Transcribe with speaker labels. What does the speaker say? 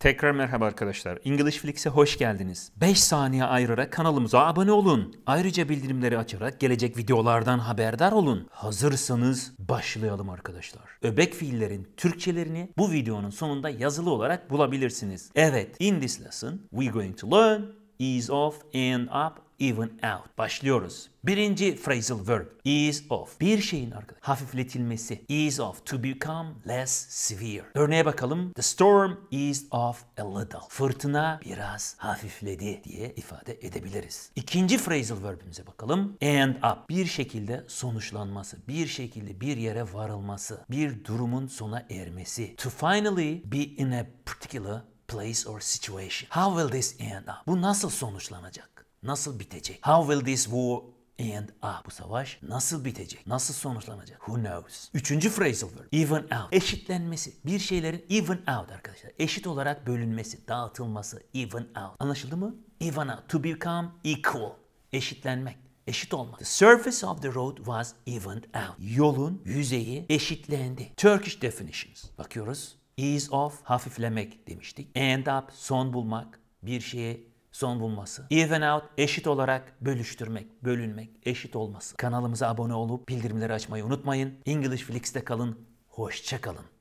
Speaker 1: Tekrar merhaba arkadaşlar. English Flix'e hoş geldiniz. 5 saniye ayırarak kanalımıza abone olun. Ayrıca bildirimleri açarak gelecek videolardan haberdar olun. Hazırsanız başlayalım arkadaşlar. Öbek fiillerin Türkçelerini bu videonun sonunda yazılı olarak bulabilirsiniz. Evet, in this lesson we going to learn ease off, and up, even out. Başlıyoruz. Birinci phrasal verb ease off. Bir şeyin arkadaş hafifletilmesi. Ease off to become less severe. Örneğe bakalım. The storm eased off a little. Fırtına biraz hafifledi diye ifade edebiliriz. İkinci phrasal verbimize bakalım. End up. Bir şekilde sonuçlanması. Bir şekilde bir yere varılması. Bir durumun sona ermesi. To finally be in a particular place or situation? How will this end up? Bu nasıl sonuçlanacak? Nasıl bitecek? How will this war end up? Bu savaş nasıl bitecek? Nasıl sonuçlanacak? Who knows? Üçüncü phrasal verb. Even out. Eşitlenmesi. Bir şeylerin even out arkadaşlar. Eşit olarak bölünmesi, dağıtılması. Even out. Anlaşıldı mı? Even out. To become equal. Eşitlenmek eşit olmak. The surface of the road was evened out. Yolun yüzeyi eşitlendi. Turkish definitions. Bakıyoruz. Ease of hafiflemek demiştik. End up son bulmak, bir şeye son bulması. Even out eşit olarak bölüştürmek, bölünmek, eşit olması. Kanalımıza abone olup bildirimleri açmayı unutmayın. English Flix'te kalın. Hoşça kalın.